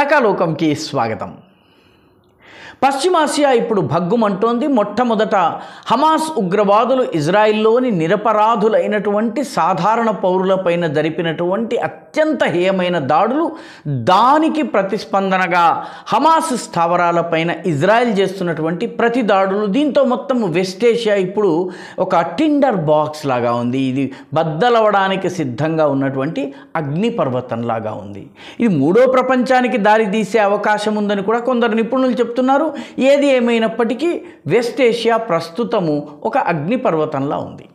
రకాలోకంకి స్వాగతం పశ్చిమాసియా ఇప్పుడు భగ్గుమంటోంది మొట్టమొదట హమాస్ ఉగ్రవాదులు ఇజ్రాయిల్లోని నిరపరాధులైనటువంటి సాధారణ పౌరులపైన జరిపినటువంటి అత్యంత హేయమైన దాడులు దానికి ప్రతిస్పందనగా హమాస్ స్థావరాలపైన ఇజ్రాయిల్ చేస్తున్నటువంటి ప్రతి దాడులు దీంతో మొత్తం వెస్టేషియా ఇప్పుడు ఒక టిండర్ బాక్స్ లాగా ఉంది ఇది బద్దలవడానికి సిద్ధంగా ఉన్నటువంటి అగ్నిపర్వతంలాగా ఉంది ఇది మూడో ప్రపంచానికి దారి తీసే అవకాశం ఉందని కూడా కొందరు నిపుణులు చెప్తారు చెప్తున్నారు ఏది ఏమైనప్పటికీ వెస్ట్ ఏషియా ప్రస్తుతము ఒక అగ్నిపర్వతంలా ఉంది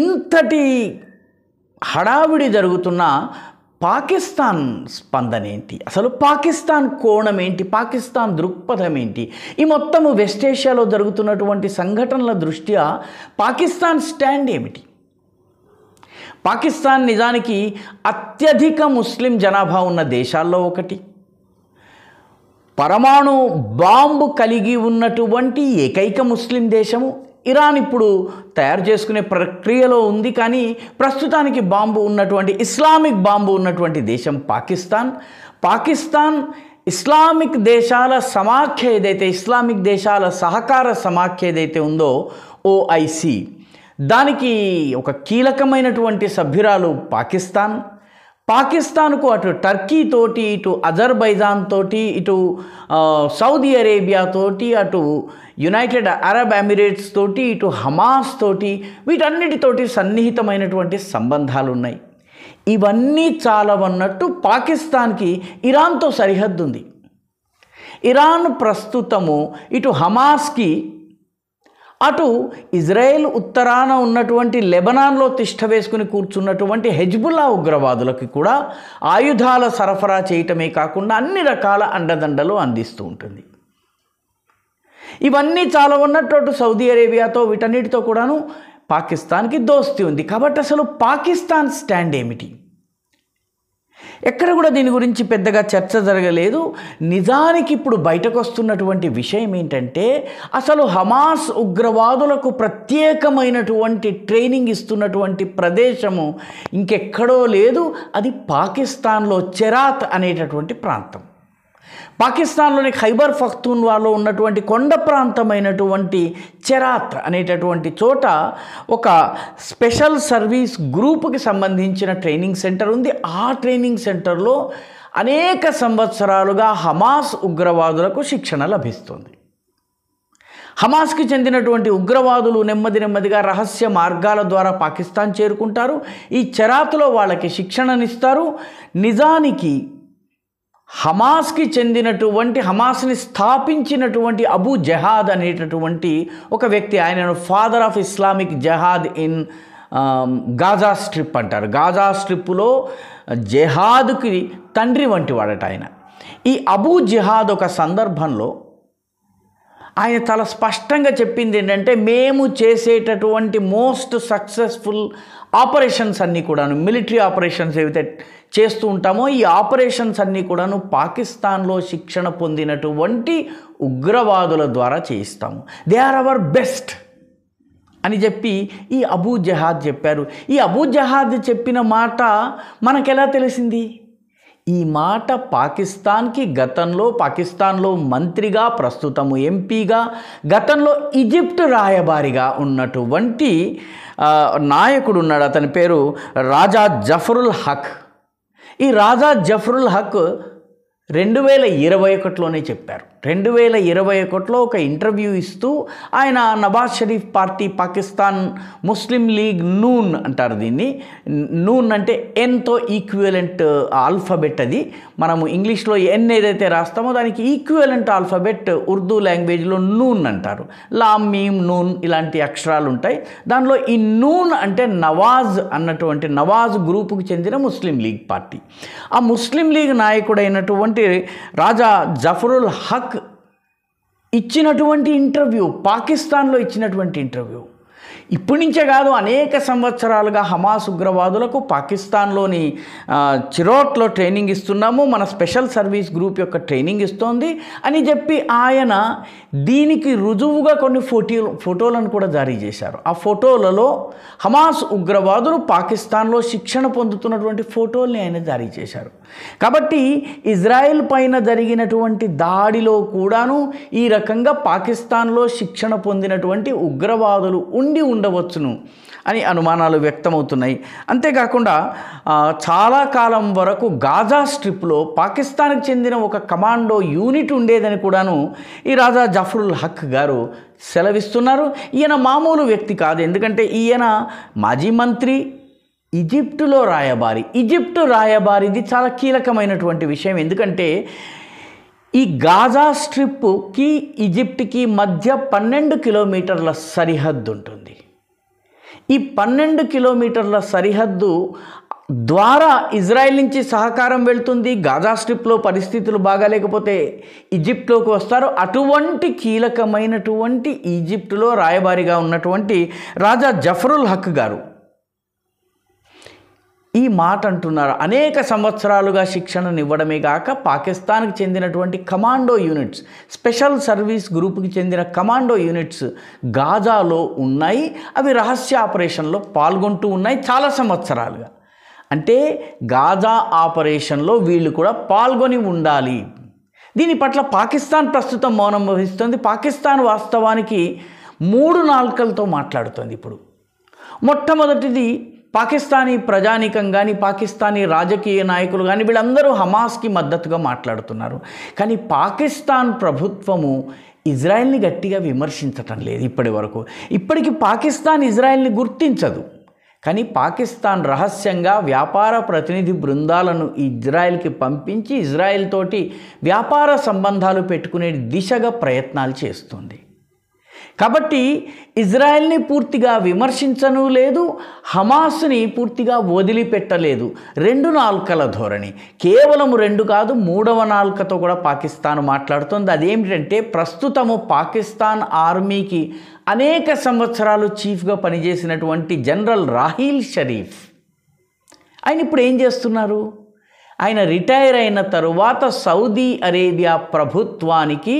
ఇంతటి హడావిడి జరుగుతున్న పాకిస్తాన్ స్పందన ఏంటి అసలు పాకిస్తాన్ కోణం ఏంటి పాకిస్తాన్ దృక్పథం ఏంటి ఈ మొత్తము వెస్ట్ ఏషియాలో జరుగుతున్నటువంటి సంఘటనల దృష్ట్యా పాకిస్తాన్ స్టాండ్ ఏమిటి పాకిస్తాన్ నిజానికి అత్యధిక ముస్లిం జనాభా ఉన్న దేశాల్లో ఒకటి పరమాణు బాంబు కలిగి ఉన్నటువంటి ఏకైక ముస్లిం దేశము ఇరాన్ ఇప్పుడు తయారు చేసుకునే ప్రక్రియలో ఉంది కానీ ప్రస్తుతానికి బాంబు ఉన్నటువంటి ఇస్లామిక్ బాంబు ఉన్నటువంటి దేశం పాకిస్తాన్ పాకిస్తాన్ ఇస్లామిక్ దేశాల సమాఖ్య ఏదైతే ఇస్లామిక్ దేశాల సహకార సమాఖ్య ఏదైతే ఉందో ఓఐసి దానికి ఒక కీలకమైనటువంటి సభ్యురాలు పాకిస్తాన్ పాకిస్తాన్కు అటు టర్కీ తోటి ఇటు అజర్బైజాన్ తోటి ఇటు సౌదీ అరేబియా తోటి అటు యునైటెడ్ అరబ్ ఎమిరేట్స్ తోటి ఇటు హమాస్ తోటి వీటన్నిటితోటి సన్నిహితమైనటువంటి సంబంధాలు ఉన్నాయి ఇవన్నీ చాలవన్నట్టు పాకిస్తాన్కి ఇరాన్తో సరిహద్దు ఉంది ఇరాన్ ప్రస్తుతము ఇటు హమాస్కి అటు ఇజ్రాయెల్ ఉత్తరాన ఉన్నటువంటి లెబనాన్లో తిష్ట వేసుకుని కూర్చున్నటువంటి హెజ్బుల్లా ఉగ్రవాదులకి కూడా ఆయుధాల సరఫరా చేయటమే కాకుండా అన్ని రకాల అండదండలు అందిస్తూ ఉంటుంది ఇవన్నీ చాలా ఉన్నట్టు సౌదీ అరేబియాతో వీటన్నిటితో కూడాను పాకిస్తాన్కి దోస్తి ఉంది కాబట్టి అసలు పాకిస్తాన్ స్టాండ్ ఏమిటి ఎక్కడ కూడా దీని గురించి పెద్దగా చర్చ జరగలేదు నిజానికి ఇప్పుడు బయటకు వస్తున్నటువంటి విషయం ఏంటంటే అసలు హమాస్ ఉగ్రవాదులకు ప్రత్యేకమైనటువంటి ట్రైనింగ్ ఇస్తున్నటువంటి ప్రదేశము ఇంకెక్కడో లేదు అది పాకిస్తాన్లో చెరాత్ అనేటటువంటి ప్రాంతం పాకిస్తాన్లోని ఖైబర్ వాళ్ళు ఉన్నటువంటి కొండ ప్రాంతమైనటువంటి చెరాత్ అనేటటువంటి చోట ఒక స్పెషల్ సర్వీస్ గ్రూప్కి సంబంధించిన ట్రైనింగ్ సెంటర్ ఉంది ఆ ట్రైనింగ్ సెంటర్లో అనేక సంవత్సరాలుగా హమాస్ ఉగ్రవాదులకు శిక్షణ లభిస్తుంది హమాస్కి చెందినటువంటి ఉగ్రవాదులు నెమ్మది నెమ్మదిగా రహస్య మార్గాల ద్వారా పాకిస్తాన్ చేరుకుంటారు ఈ చరాత్లో వాళ్ళకి శిక్షణనిస్తారు నిజానికి హమాస్కి చెందినటువంటి హమాస్ని స్థాపించినటువంటి అబూ జహాద్ అనేటటువంటి ఒక వ్యక్తి ఆయన father of Islamic jihad in Gaza strip అంటారు గాజా స్ట్రిప్పులో జహాద్కి తండ్రి వంటి వాడట ఆయన ఈ అబూ జిహాద్ ఒక సందర్భంలో ఆయన చాలా స్పష్టంగా చెప్పింది ఏంటంటే మేము చేసేటటువంటి మోస్ట్ సక్సెస్ఫుల్ ఆపరేషన్స్ అన్నీ కూడాను మిలిటరీ ఆపరేషన్స్ ఏవైతే చేస్తూ ఉంటామో ఈ ఆపరేషన్స్ అన్నీ కూడాను పాకిస్తాన్లో శిక్షణ పొందినటువంటి ఉగ్రవాదుల ద్వారా చేయిస్తాము దే ఆర్ అవర్ బెస్ట్ అని చెప్పి ఈ అబూ జహాద్ చెప్పారు ఈ అబూ జహాద్ చెప్పిన మాట మనకెలా తెలిసింది ఈ మాట పాకిస్తాన్కి గతంలో పాకిస్తాన్లో మంత్రిగా ప్రస్తుతము ఎంపీగా గతంలో ఈజిప్ట్ రాయబారిగా ఉన్నటువంటి నాయకుడు ఉన్నాడు అతని పేరు రాజా జఫరుల్ హక్ ఈ రాజా జఫరుల్ హక్ రెండు వేల ఇరవై ఒకటిలోనే చెప్పారు రెండు వేల ఇరవై ఒకటిలో ఒక ఇంటర్వ్యూ ఇస్తూ ఆయన నవాజ్ షరీఫ్ పార్టీ పాకిస్తాన్ ముస్లిం లీగ్ నూన్ అంటారు దీన్ని నూన్ అంటే ఎన్తో ఈక్వలెంట్ ఆల్ఫాబెట్ అది మనము ఇంగ్లీష్లో ఎన్ ఏదైతే రాస్తామో దానికి ఈక్వలెంట్ ఆల్ఫబెట్ ఉర్దూ లాంగ్వేజ్లో నూన్ అంటారు లామ్ మీమ్ నూన్ ఇలాంటి అక్షరాలు ఉంటాయి దానిలో ఈ నూన్ అంటే నవాజ్ అన్నటువంటి నవాజ్ గ్రూపుకు చెందిన ముస్లిం లీగ్ పార్టీ ఆ ముస్లిం లీగ్ నాయకుడైనటువంటి రాజా జఫరుల్ హక్ ఇచ్చినటువంటి ఇంటర్వ్యూ పాకిస్తాన్లో ఇచ్చినటువంటి ఇంటర్వ్యూ ఇప్పటి నుంచే కాదు అనేక సంవత్సరాలుగా హమాస్ ఉగ్రవాదులకు పాకిస్తాన్లోని చిరోట్లో ట్రైనింగ్ ఇస్తున్నాము మన స్పెషల్ సర్వీస్ గ్రూప్ యొక్క ట్రైనింగ్ ఇస్తోంది అని చెప్పి ఆయన దీనికి రుజువుగా కొన్ని ఫోటో ఫోటోలను కూడా జారీ చేశారు ఆ ఫోటోలలో హమాస్ ఉగ్రవాదులు పాకిస్తాన్లో శిక్షణ పొందుతున్నటువంటి ఫోటోల్ని ఆయన జారీ చేశారు కాబట్టి ఇజ్రాయెల్ పైన జరిగినటువంటి దాడిలో కూడాను ఈ రకంగా పాకిస్తాన్లో శిక్షణ పొందినటువంటి ఉగ్రవాదులు ఉండి ఉండవచ్చును అని అనుమానాలు వ్యక్తమవుతున్నాయి అంతేకాకుండా చాలా కాలం వరకు గాజా స్ట్రిప్లో పాకిస్తాన్కి చెందిన ఒక కమాండో యూనిట్ ఉండేదని కూడాను ఈ రాజా జఫరుల్ హక్ గారు సెలవిస్తున్నారు ఈయన మామూలు వ్యక్తి కాదు ఎందుకంటే ఈయన మాజీ మంత్రి ఈజిప్టులో రాయబారి ఈజిప్టు రాయబారిది చాలా కీలకమైనటువంటి విషయం ఎందుకంటే ఈ గాజా స్ట్రిప్కి ఈజిప్ట్కి మధ్య పన్నెండు కిలోమీటర్ల సరిహద్దు ఉంటుంది ఈ పన్నెండు కిలోమీటర్ల సరిహద్దు ద్వారా ఇజ్రాయెల్ నుంచి సహకారం వెళ్తుంది గాజా స్ట్రిప్లో పరిస్థితులు బాగాలేకపోతే ఈజిప్ట్లోకి వస్తారు అటువంటి కీలకమైనటువంటి ఈజిప్టులో రాయబారిగా ఉన్నటువంటి రాజా జఫరుల్ హక్ గారు ఈ మాట అంటున్నారు అనేక సంవత్సరాలుగా శిక్షణనివ్వడమే కాక పాకిస్తాన్కి చెందినటువంటి కమాండో యూనిట్స్ స్పెషల్ సర్వీస్ గ్రూప్కి చెందిన కమాండో యూనిట్స్ గాజాలో ఉన్నాయి అవి రహస్య ఆపరేషన్లో పాల్గొంటూ ఉన్నాయి చాలా సంవత్సరాలుగా అంటే గాజా ఆపరేషన్లో వీళ్ళు కూడా పాల్గొని ఉండాలి దీని పట్ల పాకిస్తాన్ ప్రస్తుతం మౌనం వహిస్తుంది పాకిస్తాన్ వాస్తవానికి మూడు నాలుకలతో మాట్లాడుతుంది ఇప్పుడు మొట్టమొదటిది పాకిస్తానీ ప్రజానీకం కానీ పాకిస్తానీ రాజకీయ నాయకులు కానీ వీళ్ళందరూ హమాస్కి మద్దతుగా మాట్లాడుతున్నారు కానీ పాకిస్తాన్ ప్రభుత్వము ఇజ్రాయెల్ని గట్టిగా విమర్శించటం లేదు ఇప్పటి వరకు ఇప్పటికి పాకిస్తాన్ ఇజ్రాయెల్ని గుర్తించదు కానీ పాకిస్తాన్ రహస్యంగా వ్యాపార ప్రతినిధి బృందాలను ఇజ్రాయెల్కి పంపించి ఇజ్రాయెల్ తోటి వ్యాపార సంబంధాలు పెట్టుకునే దిశగా ప్రయత్నాలు చేస్తుంది కాబట్టి ఇజ్రాయెల్ని పూర్తిగా విమర్శించను లేదు హమాస్ని పూర్తిగా వదిలిపెట్టలేదు రెండు నాలుకల ధోరణి కేవలం రెండు కాదు మూడవ నాలుకతో కూడా పాకిస్తాన్ మాట్లాడుతుంది అదేమిటంటే ప్రస్తుతము పాకిస్తాన్ ఆర్మీకి అనేక సంవత్సరాలు చీఫ్గా పనిచేసినటువంటి జనరల్ రాహీల్ షరీఫ్ ఆయన ఇప్పుడు ఏం చేస్తున్నారు ఆయన రిటైర్ అయిన తరువాత సౌదీ అరేబియా ప్రభుత్వానికి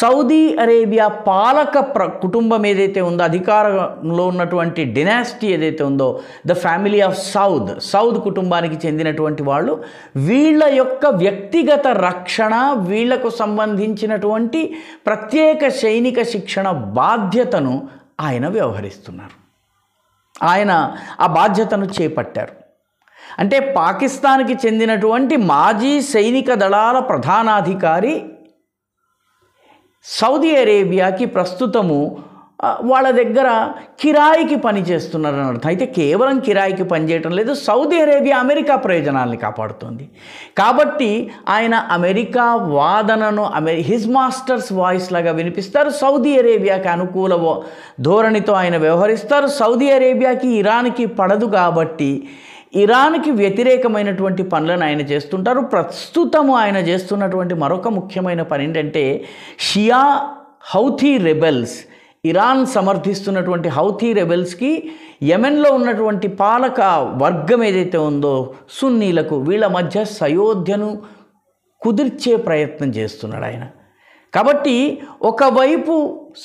సౌదీ అరేబియా పాలక ప్ర కుటుంబం ఏదైతే ఉందో అధికారంలో ఉన్నటువంటి డినాసిటీ ఏదైతే ఉందో the family of Saud Saud కుటుంబానికి చెందినటువంటి వాళ్ళు వీళ్ళ యొక్క వ్యక్తిగత రక్షణ వీళ్లకు సంబంధించినటువంటి ప్రత్యేక సైనిక శిక్షణ బాధ్యతను ఆయన వ్యవహరిస్తున్నారు ఆయన ఆ బాధ్యతను చేపట్టారు అంటే పాకిస్తాన్కి చెందినటువంటి మాజీ సైనిక దళాల ప్రధానాధికారి సౌదీ అరేబియాకి ప్రస్తుతము వాళ్ళ దగ్గర కిరాయికి పని చేస్తున్నారని అర్థం అయితే కేవలం కిరాయికి పనిచేయటం లేదు సౌదీ అరేబియా అమెరికా ప్రయోజనాల్ని కాపాడుతోంది కాబట్టి ఆయన అమెరికా వాదనను అమెరి హిజ్ మాస్టర్స్ వాయిస్ లాగా వినిపిస్తారు సౌదీ అరేబియాకి అనుకూల ధోరణితో ఆయన వ్యవహరిస్తారు సౌదీ అరేబియాకి ఇరాన్కి పడదు కాబట్టి ఇరాన్కి వ్యతిరేకమైనటువంటి పనులను ఆయన చేస్తుంటారు ప్రస్తుతము ఆయన చేస్తున్నటువంటి మరొక ముఖ్యమైన పని ఏంటంటే షియా హౌథీ రెబెల్స్ ఇరాన్ సమర్థిస్తున్నటువంటి హౌథీ రెబెల్స్కి యమెన్లో ఉన్నటువంటి పాలక వర్గం ఏదైతే ఉందో సున్నీలకు వీళ్ళ మధ్య సయోధ్యను కుదిర్చే ప్రయత్నం చేస్తున్నాడు ఆయన కాబట్టి ఒకవైపు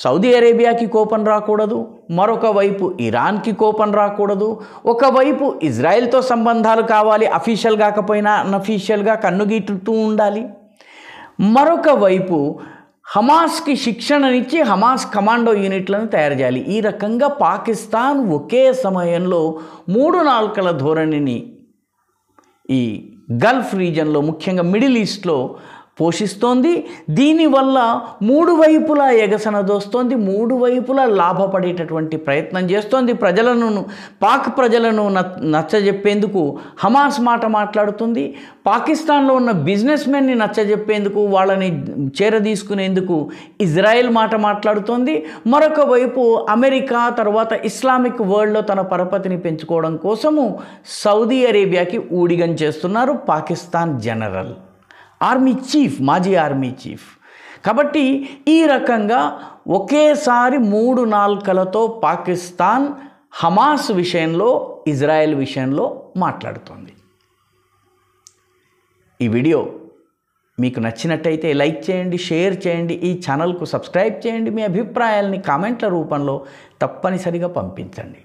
సౌదీ అరేబియాకి కోపం రాకూడదు మరొక వైపు ఇరాన్కి కోపం రాకూడదు ఒకవైపు ఇజ్రాయెల్తో సంబంధాలు కావాలి అఫీషియల్ కాకపోయినా అన్అఫీషియల్గా కన్నుగీటుతూ ఉండాలి మరొక వైపు హమాస్కి శిక్షణనిచ్చి హమాస్ కమాండో యూనిట్లను తయారు చేయాలి ఈ రకంగా పాకిస్తాన్ ఒకే సమయంలో మూడు నాలుకల ధోరణిని ఈ గల్ఫ్ రీజన్లో ముఖ్యంగా మిడిల్ ఈస్ట్లో పోషిస్తోంది దీనివల్ల మూడు వైపులా ఎగసన దోస్తోంది మూడు వైపులా లాభపడేటటువంటి ప్రయత్నం చేస్తోంది ప్రజలను పాక్ ప్రజలను నచ్చజెప్పేందుకు హమాస్ మాట మాట్లాడుతుంది పాకిస్తాన్లో ఉన్న బిజినెస్ మెన్ని నచ్చజెప్పేందుకు వాళ్ళని చేరదీసుకునేందుకు ఇజ్రాయెల్ మాట మాట్లాడుతోంది మరొక వైపు అమెరికా తర్వాత ఇస్లామిక్ వరల్డ్లో తన పరపతిని పెంచుకోవడం కోసము సౌదీ అరేబియాకి ఊడిగం చేస్తున్నారు పాకిస్తాన్ జనరల్ ఆర్మీ చీఫ్ మాజీ ఆర్మీ చీఫ్ కాబట్టి ఈ రకంగా ఒకేసారి మూడు నాల్కలతో పాకిస్తాన్ హమాస్ విషయంలో ఇజ్రాయెల్ విషయంలో మాట్లాడుతోంది ఈ వీడియో మీకు నచ్చినట్టయితే లైక్ చేయండి షేర్ చేయండి ఈ ఛానల్కు సబ్స్క్రైబ్ చేయండి మీ అభిప్రాయాల్ని కామెంట్ల రూపంలో తప్పనిసరిగా పంపించండి